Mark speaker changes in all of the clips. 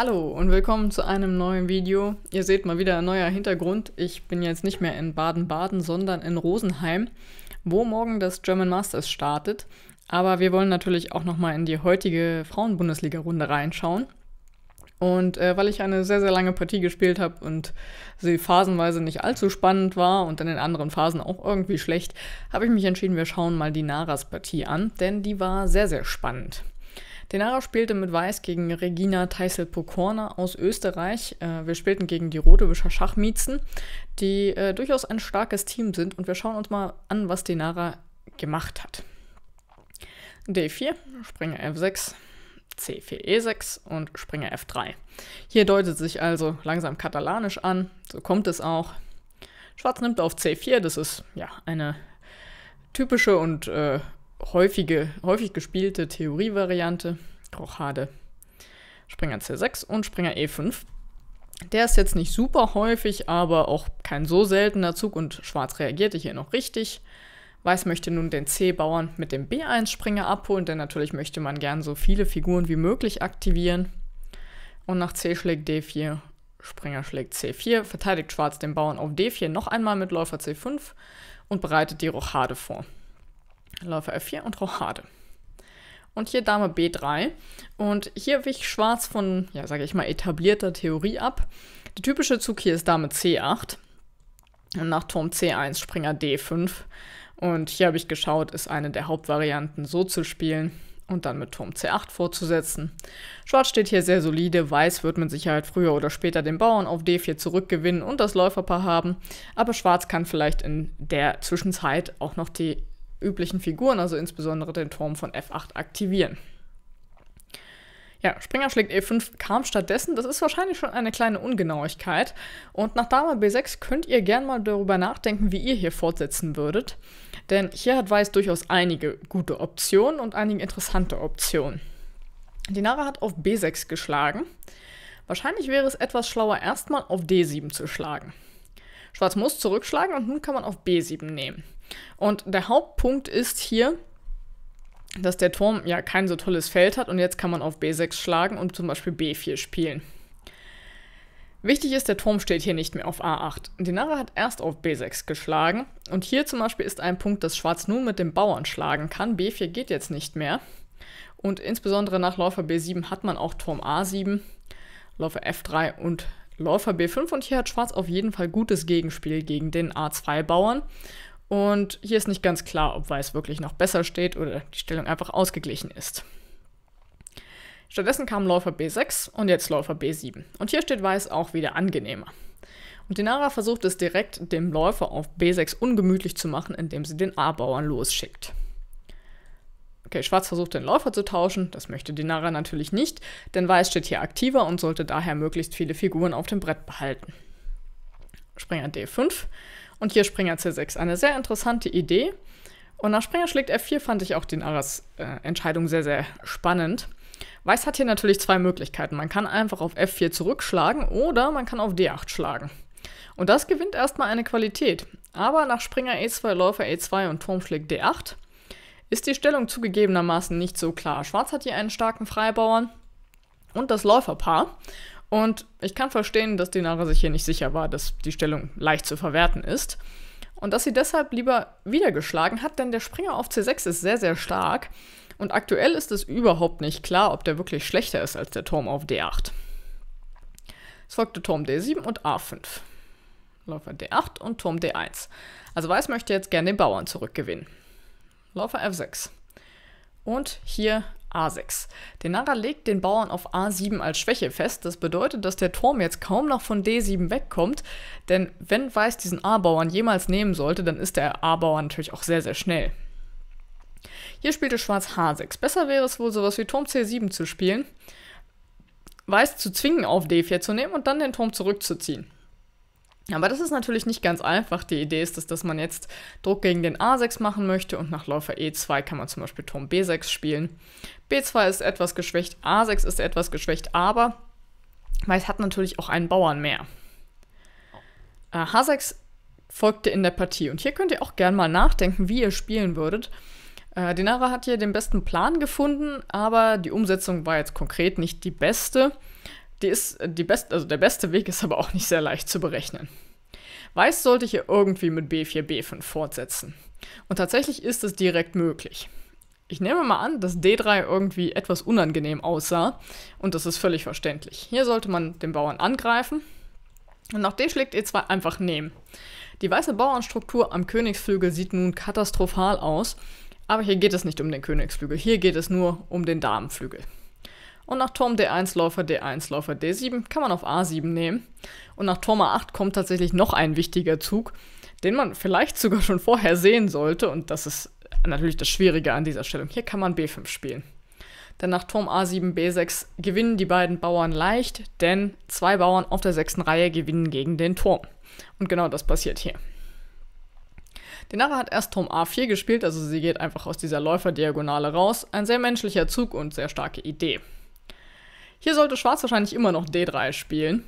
Speaker 1: Hallo und willkommen zu einem neuen Video. Ihr seht mal wieder ein neuer Hintergrund. Ich bin jetzt nicht mehr in Baden-Baden, sondern in Rosenheim, wo morgen das German Masters startet. Aber wir wollen natürlich auch nochmal in die heutige Frauen-Bundesliga-Runde reinschauen. Und äh, weil ich eine sehr, sehr lange Partie gespielt habe und sie phasenweise nicht allzu spannend war und in den anderen Phasen auch irgendwie schlecht, habe ich mich entschieden, wir schauen mal die Naras-Partie an, denn die war sehr, sehr spannend. Denara spielte mit Weiß gegen Regina Teisel-Pokorna aus Österreich. Äh, wir spielten gegen die Rodebischer Schachmiezen, die äh, durchaus ein starkes Team sind. Und wir schauen uns mal an, was Denara gemacht hat. D4, Springer F6, C4, E6 und Springer F3. Hier deutet sich also langsam katalanisch an, so kommt es auch. Schwarz nimmt auf C4, das ist ja eine typische und äh, häufige, häufig gespielte Theorievariante, Rochade. Springer C6 und Springer E5. Der ist jetzt nicht super häufig, aber auch kein so seltener Zug und Schwarz reagierte hier noch richtig. Weiß möchte nun den C-Bauern mit dem B1-Springer abholen, denn natürlich möchte man gern so viele Figuren wie möglich aktivieren. Und nach C schlägt D4, Springer schlägt C4, verteidigt Schwarz den Bauern auf D4 noch einmal mit Läufer C5 und bereitet die Rochade vor. Läufer F4 und Rochade. Und hier Dame B3. Und hier wich Schwarz von, ja, sage ich mal, etablierter Theorie ab. Der typische Zug hier ist Dame C8. Und nach Turm C1 Springer D5. Und hier habe ich geschaut, ist eine der Hauptvarianten so zu spielen und dann mit Turm C8 vorzusetzen. Schwarz steht hier sehr solide, Weiß wird mit Sicherheit früher oder später den Bauern auf D4 zurückgewinnen und das Läuferpaar haben, aber Schwarz kann vielleicht in der Zwischenzeit auch noch die üblichen Figuren, also insbesondere den Turm von F8, aktivieren. Ja, Springer schlägt E5 kam stattdessen. Das ist wahrscheinlich schon eine kleine Ungenauigkeit. Und nach Dame B6 könnt ihr gern mal darüber nachdenken, wie ihr hier fortsetzen würdet. Denn hier hat Weiß durchaus einige gute Optionen und einige interessante Optionen. Die Dinara hat auf B6 geschlagen. Wahrscheinlich wäre es etwas schlauer, erstmal auf D7 zu schlagen. Schwarz muss zurückschlagen und nun kann man auf B7 nehmen. Und der Hauptpunkt ist hier, dass der Turm ja kein so tolles Feld hat und jetzt kann man auf B6 schlagen und zum Beispiel B4 spielen. Wichtig ist, der Turm steht hier nicht mehr auf A8. Die Narre hat erst auf B6 geschlagen und hier zum Beispiel ist ein Punkt, dass Schwarz nur mit dem Bauern schlagen kann. B4 geht jetzt nicht mehr und insbesondere nach Läufer B7 hat man auch Turm A7, Läufer F3 und Läufer B5 und hier hat Schwarz auf jeden Fall gutes Gegenspiel gegen den A2-Bauern und hier ist nicht ganz klar, ob Weiß wirklich noch besser steht oder die Stellung einfach ausgeglichen ist. Stattdessen kam Läufer B6 und jetzt Läufer B7. Und hier steht Weiß auch wieder angenehmer. Und Dinara versucht es direkt, dem Läufer auf B6 ungemütlich zu machen, indem sie den A-Bauern losschickt. Okay, Schwarz versucht den Läufer zu tauschen, das möchte Dinara natürlich nicht, denn Weiß steht hier aktiver und sollte daher möglichst viele Figuren auf dem Brett behalten. Springer D5 und hier Springer C6. Eine sehr interessante Idee. Und nach Springer schlägt F4 fand ich auch den Aras äh, Entscheidung sehr, sehr spannend. Weiß hat hier natürlich zwei Möglichkeiten. Man kann einfach auf F4 zurückschlagen oder man kann auf D8 schlagen. Und das gewinnt erstmal eine Qualität. Aber nach Springer E2, Läufer E2 und Turm schlägt D8 ist die Stellung zugegebenermaßen nicht so klar. Schwarz hat hier einen starken Freibauern und das Läuferpaar. Und ich kann verstehen, dass Dinara sich hier nicht sicher war, dass die Stellung leicht zu verwerten ist. Und dass sie deshalb lieber wieder geschlagen hat, denn der Springer auf C6 ist sehr, sehr stark. Und aktuell ist es überhaupt nicht klar, ob der wirklich schlechter ist als der Turm auf D8. Es folgte Turm D7 und A5. Läufer D8 und Turm D1. Also Weiß möchte jetzt gerne den Bauern zurückgewinnen. Läufer F6. Und hier A6. Denara legt den Bauern auf A7 als Schwäche fest. Das bedeutet, dass der Turm jetzt kaum noch von D7 wegkommt, denn wenn Weiß diesen A-Bauern jemals nehmen sollte, dann ist der A-Bauer natürlich auch sehr, sehr schnell. Hier spielte Schwarz H6. Besser wäre es wohl, sowas wie Turm C7 zu spielen, Weiß zu zwingen, auf D4 zu nehmen und dann den Turm zurückzuziehen. Aber das ist natürlich nicht ganz einfach. Die Idee ist, dass, dass man jetzt Druck gegen den A6 machen möchte und nach Läufer E2 kann man zum Beispiel Turm B6 spielen. B2 ist etwas geschwächt, A6 ist etwas geschwächt, aber weil es hat natürlich auch einen Bauern mehr. H6 äh, folgte in der Partie und hier könnt ihr auch gerne mal nachdenken, wie ihr spielen würdet. Äh, Denara hat hier den besten Plan gefunden, aber die Umsetzung war jetzt konkret nicht die beste. Die ist die best, also der beste Weg ist aber auch nicht sehr leicht zu berechnen. Weiß sollte ich hier irgendwie mit B4, B5 fortsetzen. Und tatsächlich ist es direkt möglich. Ich nehme mal an, dass D3 irgendwie etwas unangenehm aussah und das ist völlig verständlich. Hier sollte man den Bauern angreifen und nach D schlägt E2 einfach nehmen. Die weiße Bauernstruktur am Königsflügel sieht nun katastrophal aus, aber hier geht es nicht um den Königsflügel, hier geht es nur um den Damenflügel. Und nach Turm D1 Läufer D1 Läufer D7 kann man auf A7 nehmen. Und nach Turm A8 kommt tatsächlich noch ein wichtiger Zug, den man vielleicht sogar schon vorher sehen sollte. Und das ist natürlich das Schwierige an dieser Stellung. Hier kann man B5 spielen. Denn nach Turm A7, B6 gewinnen die beiden Bauern leicht, denn zwei Bauern auf der sechsten Reihe gewinnen gegen den Turm. Und genau das passiert hier. Die Narre hat erst Turm A4 gespielt, also sie geht einfach aus dieser Läuferdiagonale raus. Ein sehr menschlicher Zug und sehr starke Idee. Hier sollte Schwarz wahrscheinlich immer noch D3 spielen.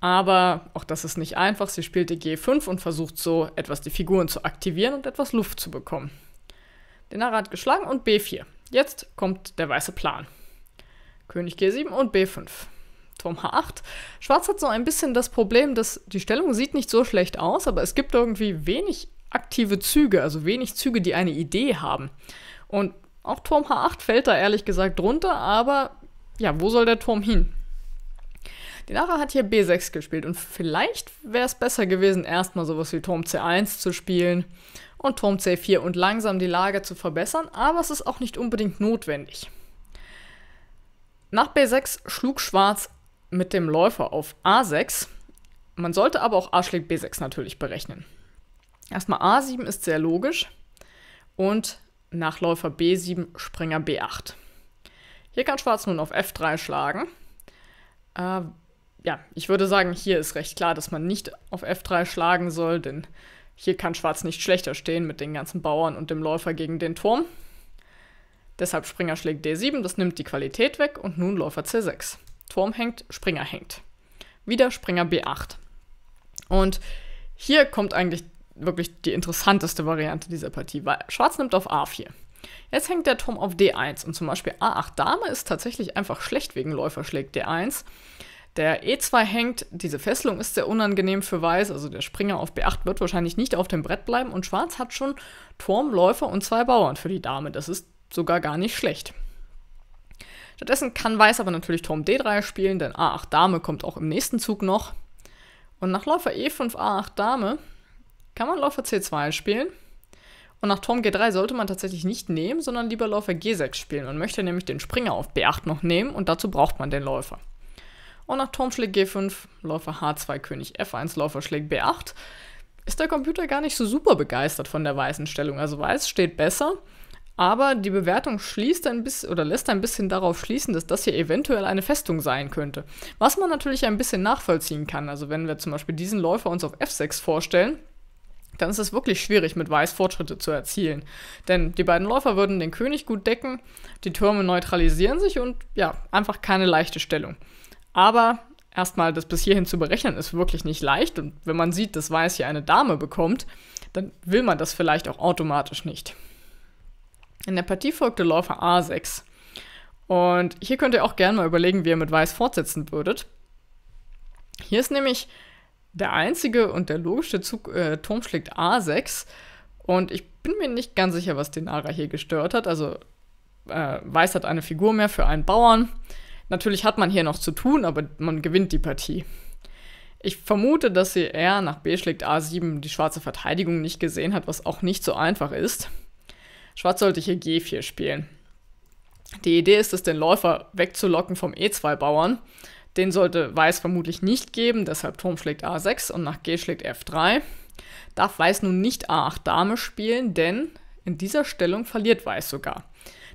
Speaker 1: Aber auch das ist nicht einfach. Sie spielt die G5 und versucht so etwas die Figuren zu aktivieren und etwas Luft zu bekommen. Denara hat geschlagen und B4. Jetzt kommt der weiße Plan. König G7 und B5. Turm H8. Schwarz hat so ein bisschen das Problem, dass die Stellung sieht nicht so schlecht aus, aber es gibt irgendwie wenig aktive Züge, also wenig Züge, die eine Idee haben. Und auch Turm H8 fällt da ehrlich gesagt drunter, aber ja, wo soll der Turm hin? Dinara hat hier B6 gespielt und vielleicht wäre es besser gewesen, erstmal sowas wie Turm C1 zu spielen und Turm C4 und langsam die Lage zu verbessern, aber es ist auch nicht unbedingt notwendig. Nach B6 schlug Schwarz mit dem Läufer auf A6. Man sollte aber auch A schlägt B6 natürlich berechnen. Erstmal A7 ist sehr logisch und nach Läufer B7 Springer B8. Hier kann Schwarz nun auf F3 schlagen. Äh, ja, ich würde sagen, hier ist recht klar, dass man nicht auf F3 schlagen soll, denn hier kann Schwarz nicht schlechter stehen mit den ganzen Bauern und dem Läufer gegen den Turm. Deshalb Springer schlägt D7, das nimmt die Qualität weg und nun Läufer C6. Turm hängt, Springer hängt. Wieder Springer B8. Und hier kommt eigentlich wirklich die interessanteste Variante dieser Partie, weil Schwarz nimmt auf A4. Jetzt hängt der Turm auf D1 und zum Beispiel A8 ah, Dame ist tatsächlich einfach schlecht wegen Läufer schlägt D1. Der E2 hängt, diese Fesselung ist sehr unangenehm für Weiß, also der Springer auf B8 wird wahrscheinlich nicht auf dem Brett bleiben und Schwarz hat schon Turm, Läufer und zwei Bauern für die Dame. Das ist sogar gar nicht schlecht. Stattdessen kann Weiß aber natürlich Turm D3 spielen, denn A8 ah, Dame kommt auch im nächsten Zug noch. Und nach Läufer E5 A8 ah, Dame kann man Läufer C2 spielen. Und nach Turm G3 sollte man tatsächlich nicht nehmen, sondern lieber Läufer G6 spielen. Man möchte nämlich den Springer auf B8 noch nehmen und dazu braucht man den Läufer. Und nach Turm schlägt G5, Läufer H2, König F1, Läufer schlägt B8, ist der Computer gar nicht so super begeistert von der weißen Stellung. Also weiß steht besser, aber die Bewertung schließt ein bisschen oder lässt ein bisschen darauf schließen, dass das hier eventuell eine Festung sein könnte. Was man natürlich ein bisschen nachvollziehen kann. Also wenn wir zum Beispiel diesen Läufer uns auf F6 vorstellen, dann ist es wirklich schwierig, mit Weiß Fortschritte zu erzielen. Denn die beiden Läufer würden den König gut decken, die Türme neutralisieren sich und ja, einfach keine leichte Stellung. Aber erstmal das bis hierhin zu berechnen, ist wirklich nicht leicht. Und wenn man sieht, dass Weiß hier eine Dame bekommt, dann will man das vielleicht auch automatisch nicht. In der Partie folgte Läufer A6. Und hier könnt ihr auch gerne mal überlegen, wie ihr mit Weiß fortsetzen würdet. Hier ist nämlich der einzige und der logische Zug, äh, Turm schlägt A6. Und ich bin mir nicht ganz sicher, was Denara hier gestört hat. Also äh, Weiß hat eine Figur mehr für einen Bauern. Natürlich hat man hier noch zu tun, aber man gewinnt die Partie. Ich vermute, dass sie eher nach B schlägt A7 die schwarze Verteidigung nicht gesehen hat, was auch nicht so einfach ist. Schwarz sollte hier G4 spielen. Die Idee ist es, den Läufer wegzulocken vom E2-Bauern den sollte Weiß vermutlich nicht geben, deshalb Turm schlägt A6 und nach G schlägt F3. Darf Weiß nun nicht A8 Dame spielen, denn in dieser Stellung verliert Weiß sogar.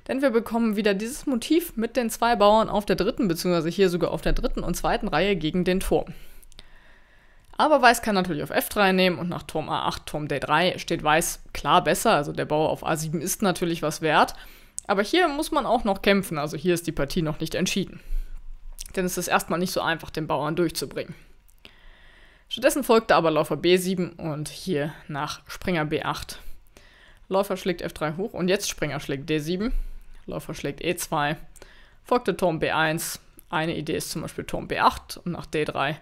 Speaker 1: Denn wir bekommen wieder dieses Motiv mit den zwei Bauern auf der dritten, beziehungsweise hier sogar auf der dritten und zweiten Reihe gegen den Turm. Aber Weiß kann natürlich auf F3 nehmen und nach Turm A8, Turm D3 steht Weiß klar besser, also der Bauer auf A7 ist natürlich was wert. Aber hier muss man auch noch kämpfen, also hier ist die Partie noch nicht entschieden denn es ist erstmal nicht so einfach, den Bauern durchzubringen. Stattdessen folgte aber Läufer B7 und hier nach Springer B8. Läufer schlägt F3 hoch und jetzt Springer schlägt D7. Läufer schlägt E2. Folgte Turm B1. Eine Idee ist zum Beispiel Turm B8 und nach D3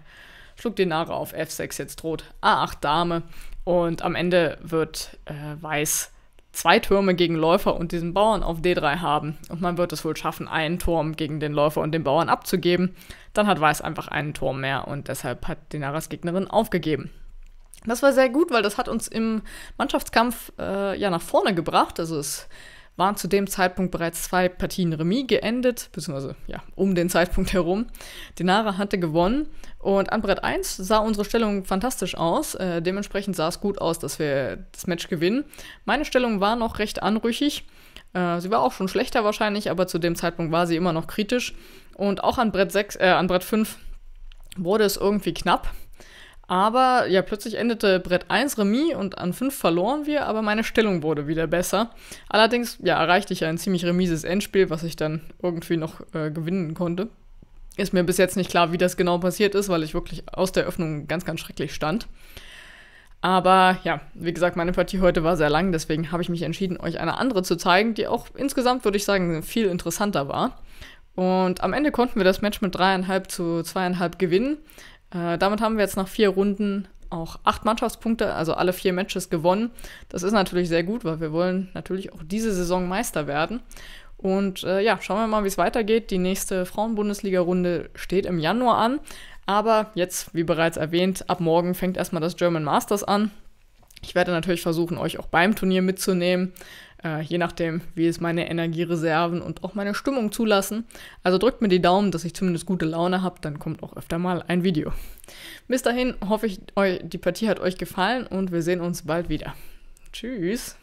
Speaker 1: schlug die Nare auf F6. Jetzt droht A8 Dame und am Ende wird äh, Weiß zwei Türme gegen Läufer und diesen Bauern auf D3 haben und man wird es wohl schaffen, einen Turm gegen den Läufer und den Bauern abzugeben, dann hat Weiß einfach einen Turm mehr und deshalb hat Dinaras Gegnerin aufgegeben. Das war sehr gut, weil das hat uns im Mannschaftskampf äh, ja nach vorne gebracht. Also es waren zu dem Zeitpunkt bereits zwei Partien Remis geendet, beziehungsweise ja, um den Zeitpunkt herum. Denara hatte gewonnen und an Brett 1 sah unsere Stellung fantastisch aus. Äh, dementsprechend sah es gut aus, dass wir das Match gewinnen. Meine Stellung war noch recht anrüchig. Äh, sie war auch schon schlechter wahrscheinlich, aber zu dem Zeitpunkt war sie immer noch kritisch. Und auch an Brett, 6, äh, an Brett 5 wurde es irgendwie knapp. Aber ja, plötzlich endete Brett 1 Remis und an 5 verloren wir, aber meine Stellung wurde wieder besser. Allerdings ja, erreichte ich ein ziemlich remises Endspiel, was ich dann irgendwie noch äh, gewinnen konnte. Ist mir bis jetzt nicht klar, wie das genau passiert ist, weil ich wirklich aus der Öffnung ganz, ganz schrecklich stand. Aber ja, wie gesagt, meine Partie heute war sehr lang, deswegen habe ich mich entschieden, euch eine andere zu zeigen, die auch insgesamt, würde ich sagen, viel interessanter war. Und am Ende konnten wir das Match mit 3,5 zu 2,5 gewinnen. Äh, damit haben wir jetzt nach vier Runden auch acht Mannschaftspunkte, also alle vier Matches gewonnen. Das ist natürlich sehr gut, weil wir wollen natürlich auch diese Saison Meister werden. Und äh, ja, schauen wir mal, wie es weitergeht. Die nächste Frauen-Bundesliga-Runde steht im Januar an. Aber jetzt, wie bereits erwähnt, ab morgen fängt erstmal das German Masters an. Ich werde natürlich versuchen, euch auch beim Turnier mitzunehmen äh, je nachdem, wie es meine Energiereserven und auch meine Stimmung zulassen. Also drückt mir die Daumen, dass ich zumindest gute Laune habe, dann kommt auch öfter mal ein Video. Bis dahin hoffe ich, die Partie hat euch gefallen und wir sehen uns bald wieder. Tschüss.